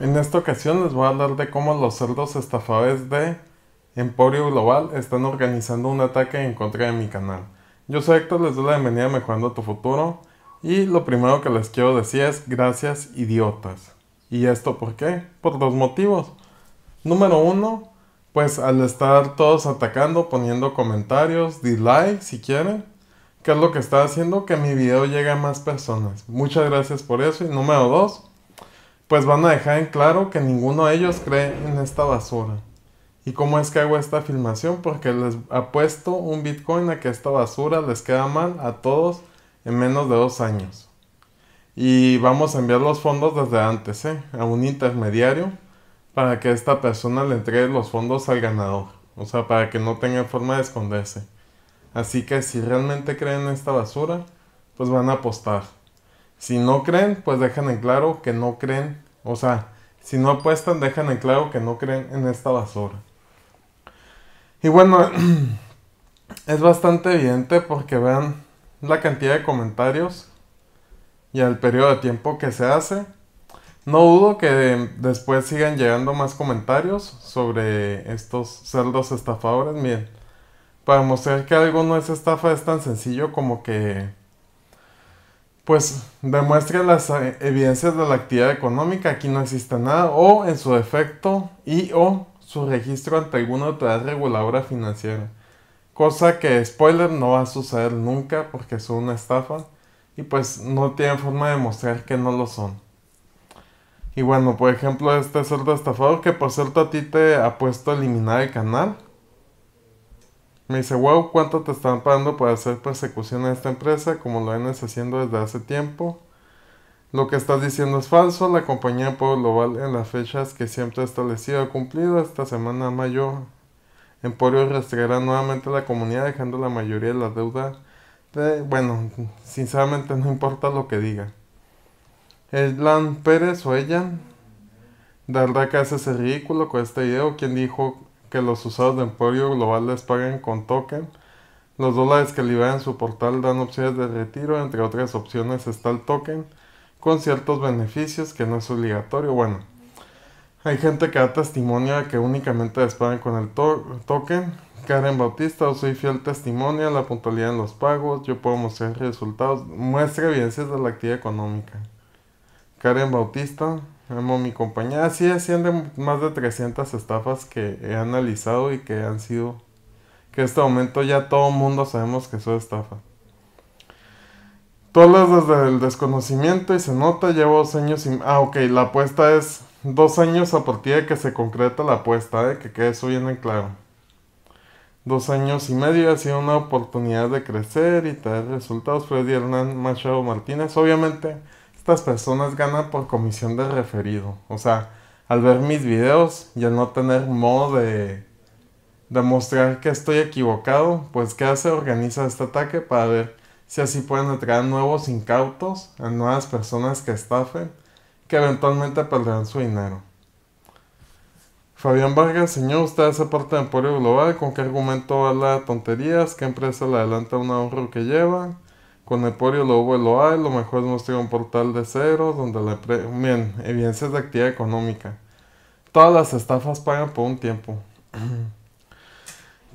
En esta ocasión les voy a hablar de cómo los cerdos estafadores de Emporio Global están organizando un ataque en contra de mi canal. Yo soy Héctor, les doy la bienvenida a Mejorando tu Futuro y lo primero que les quiero decir es gracias idiotas. ¿Y esto por qué? Por dos motivos. Número uno, pues al estar todos atacando, poniendo comentarios, like si quieren, que es lo que está haciendo que mi video llegue a más personas. Muchas gracias por eso. Y número dos, pues van a dejar en claro que ninguno de ellos cree en esta basura. ¿Y cómo es que hago esta afirmación? Porque les apuesto un Bitcoin a que esta basura les queda mal a todos en menos de dos años. Y vamos a enviar los fondos desde antes, ¿eh? A un intermediario para que esta persona le entregue los fondos al ganador. O sea, para que no tenga forma de esconderse. Así que si realmente creen en esta basura, pues van a apostar. Si no creen, pues dejan en claro que no creen. O sea, si no apuestan, dejan en claro que no creen en esta basura. Y bueno, es bastante evidente porque vean la cantidad de comentarios y el periodo de tiempo que se hace. No dudo que después sigan llegando más comentarios sobre estos cerdos estafadores. Miren, para mostrar que algo no es estafa es tan sencillo como que pues demuestra las eh, evidencias de la actividad económica, aquí no existe nada, o en su defecto y o su registro ante alguna autoridad reguladora financiera. Cosa que, spoiler, no va a suceder nunca porque son una estafa y pues no tienen forma de demostrar que no lo son. Y bueno, por ejemplo, este otro estafador que por cierto a ti te ha puesto a eliminar el canal me dice, wow, ¿cuánto te están pagando para hacer persecución a esta empresa como lo vienes haciendo desde hace tiempo? Lo que estás diciendo es falso, la compañía Pueblo Global en las fechas que siempre ha establecido ha cumplido. Esta semana mayo, Emporio rastreará nuevamente a la comunidad dejando la mayoría de la deuda Bueno, sinceramente no importa lo que diga. Elan Pérez o ella, de hace ese ridículo con este video, ¿Quién dijo que los usados de Emporio Global les paguen con token. Los dólares que liberan su portal dan opciones de retiro, entre otras opciones está el token, con ciertos beneficios que no es obligatorio. Bueno, hay gente que da testimonio que únicamente les pagan con el token. Karen Bautista, soy fiel testimonio la puntualidad en los pagos, yo puedo mostrar resultados, muestra evidencias de la actividad económica. Karen Bautista, Amo mi compañía. Ah, así de más de 300 estafas que he analizado y que han sido. Que en este momento ya todo el mundo sabemos que son estafa Todas desde el desconocimiento y se nota, llevo dos años y... Ah, ok, la apuesta es dos años a partir de que se concreta la apuesta, ¿eh? que quede eso bien en claro. Dos años y medio ha sido una oportunidad de crecer y traer resultados. Freddy Hernán Machado Martínez, obviamente personas ganan por comisión de referido. O sea, al ver mis videos y al no tener modo de demostrar que estoy equivocado, pues ¿qué hace? Organiza este ataque para ver si así pueden atraer nuevos incautos, a nuevas personas que estafen, que eventualmente perderán su dinero. Fabián Vargas, señor, usted hace parte de Emporio Global, ¿con qué argumento habla de tonterías? ¿Qué empresa le adelanta un ahorro que lleva? Con el porio lo hubo y lo hay, lo mejor es mostrar un portal de cero donde le bien, evidencias de actividad económica. Todas las estafas pagan por un tiempo.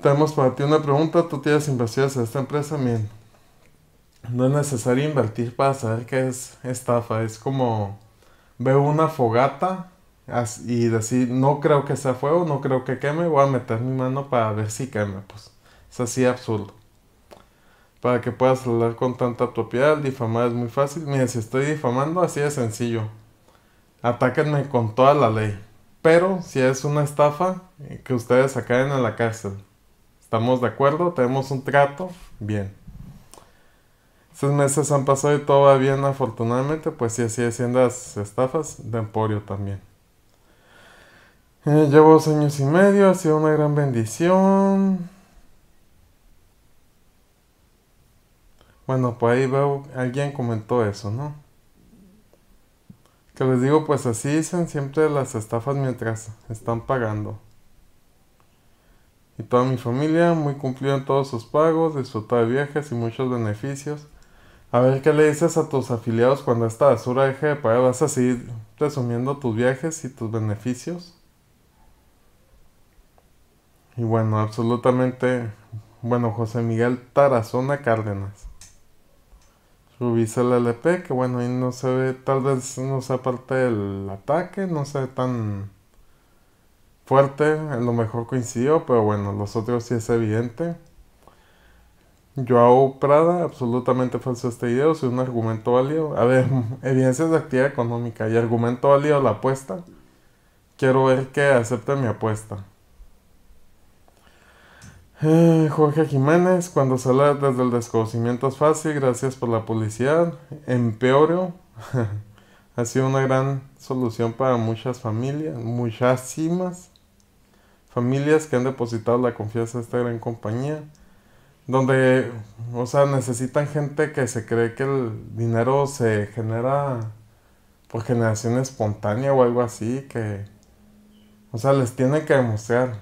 Tenemos para ti una pregunta, tú tienes inversiones en esta empresa, bien. No es necesario invertir para saber qué es estafa, es como veo una fogata y decir, no creo que sea fuego, no creo que queme, voy a meter mi mano para ver si queme, pues es así absurdo para que puedas hablar con tanta propiedad. Difamar es muy fácil. Mira si estoy difamando, así de sencillo. Atáquenme con toda la ley. Pero si es una estafa, eh, que ustedes sacaren a la cárcel. ¿Estamos de acuerdo? ¿Tenemos un trato? Bien. Estos meses han pasado y todo va bien, afortunadamente. Pues si así haciendo las estafas de Emporio también. Eh, llevo dos años y medio, ha sido una gran bendición. Bueno, por ahí veo, alguien comentó eso, ¿no? Que les digo, pues así dicen siempre las estafas mientras están pagando. Y toda mi familia, muy cumplido en todos sus pagos, disfrutó de viajes y muchos beneficios. A ver qué le dices a tus afiliados cuando esta basura deje de pagar, vas a seguir resumiendo tus viajes y tus beneficios. Y bueno, absolutamente, bueno, José Miguel Tarazona Cárdenas. Rubicel LP, que bueno, ahí no se ve, tal vez no sea parte del ataque, no se ve tan fuerte, a lo mejor coincidió, pero bueno, los otros sí es evidente. Joao Prada, absolutamente falso este video, si un argumento válido. A ver, evidencias de actividad económica y argumento válido la apuesta. Quiero ver que acepte mi apuesta. Eh, Jorge Jiménez, cuando habla desde el desconocimiento es fácil, gracias por la publicidad. Empeoro ha sido una gran solución para muchas familias, muchísimas familias que han depositado la confianza de esta gran compañía, donde, o sea, necesitan gente que se cree que el dinero se genera por generación espontánea o algo así, que, o sea, les tiene que demostrar,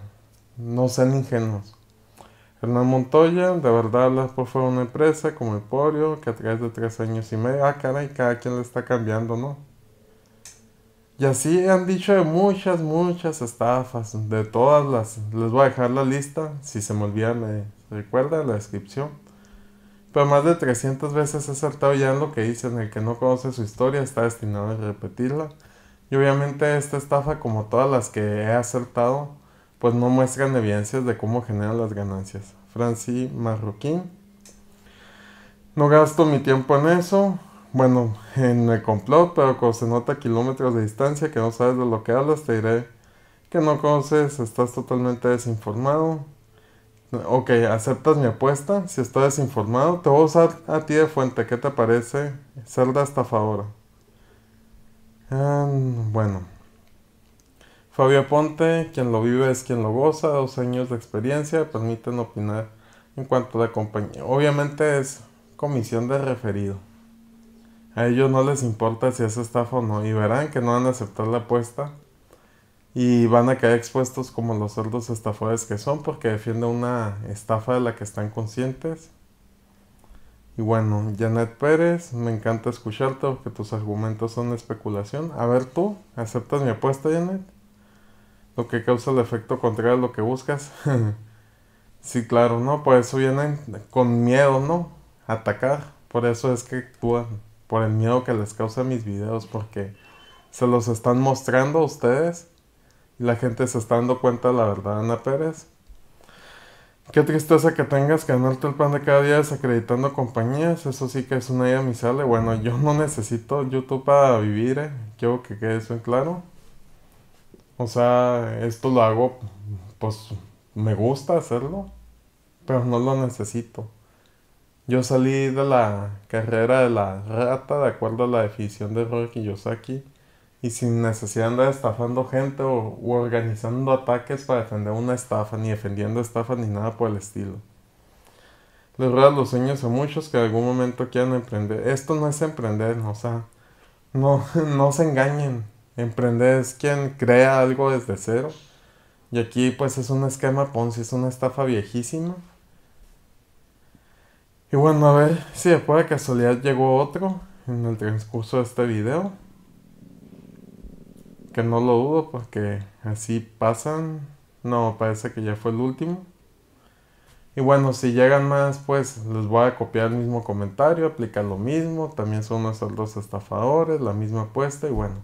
no sean ingenuos. Hernán Montoya, de verdad por fue una empresa como Emporio que a través de tres años y medio, ah caray, cada quien le está cambiando, ¿no? Y así han dicho de muchas, muchas estafas, de todas las, les voy a dejar la lista, si se me olvidan, recuerda la descripción. Pero más de 300 veces he saltado ya en lo que dicen, el que no conoce su historia está destinado a repetirla. Y obviamente esta estafa, como todas las que he acertado, pues no muestran evidencias de cómo generan las ganancias. francis Marroquín. No gasto mi tiempo en eso. Bueno, en el complot, pero cuando se nota kilómetros de distancia que no sabes de lo que hablas, te diré que no conoces, estás totalmente desinformado. Ok, ¿aceptas mi apuesta? Si estás desinformado, te voy a usar a ti de fuente. ¿Qué te parece? Cerda estafadora. Um, bueno. Fabio Ponte, quien lo vive es quien lo goza, dos años de experiencia permiten opinar en cuanto a la compañía. Obviamente es comisión de referido. A ellos no les importa si es estafa o no y verán que no van a aceptar la apuesta y van a caer expuestos como los cerdos estafadores que son porque defienden una estafa de la que están conscientes. Y bueno, Janet Pérez, me encanta escucharte porque tus argumentos son especulación. A ver tú, ¿aceptas mi apuesta, Janet? lo que causa el efecto contrario a lo que buscas. sí, claro, ¿no? Por eso vienen con miedo, ¿no? Atacar. Por eso es que actúan. Por el miedo que les causa mis videos. Porque se los están mostrando a ustedes. Y la gente se está dando cuenta de la verdad, Ana Pérez. Qué tristeza que tengas que ganarte el pan de cada día desacreditando compañías. Eso sí que es una idea miserable. Bueno, yo no necesito YouTube para vivir. Eh. Quiero que quede eso en claro. O sea, esto lo hago, pues me gusta hacerlo, pero no lo necesito. Yo salí de la carrera de la rata de acuerdo a la definición de Rocky Kiyosaki y sin necesidad de andar estafando gente o organizando ataques para defender una estafa, ni defendiendo estafa ni nada por el estilo. Les verdad, los sueños a muchos que en algún momento quieran emprender. Esto no es emprender, o sea, no, no se engañen. Emprender es quien crea algo desde cero. Y aquí pues es un esquema Ponzi, es una estafa viejísima. Y bueno, a ver si de casualidad llegó otro en el transcurso de este video. Que no lo dudo porque así pasan. No, parece que ya fue el último. Y bueno, si llegan más, pues les voy a copiar el mismo comentario, aplicar lo mismo. También son unos dos estafadores, la misma apuesta y bueno.